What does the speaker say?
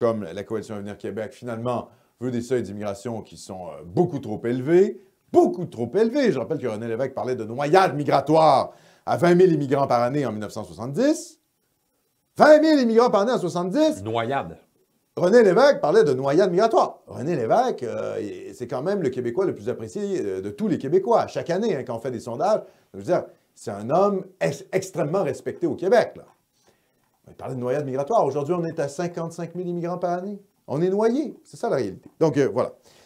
comme la Coalition Avenir Québec, finalement, veut des seuils d'immigration qui sont euh, beaucoup trop élevés, beaucoup trop élevés. Je rappelle que René Lévesque parlait de noyade migratoire à 20 000 immigrants par année en 1970. 20 000 immigrants par année en 70. Noyade. René Lévesque parlait de noyade migratoire. René Lévesque, euh, c'est quand même le Québécois le plus apprécié euh, de tous les Québécois. Chaque année, hein, quand on fait des sondages, je veux dire, c'est un homme extrêmement respecté au Québec. Là. On parlait de noyade migratoire. Aujourd'hui, on est à 55 000 immigrants par année. On est noyé. C'est ça la réalité. Donc euh, voilà.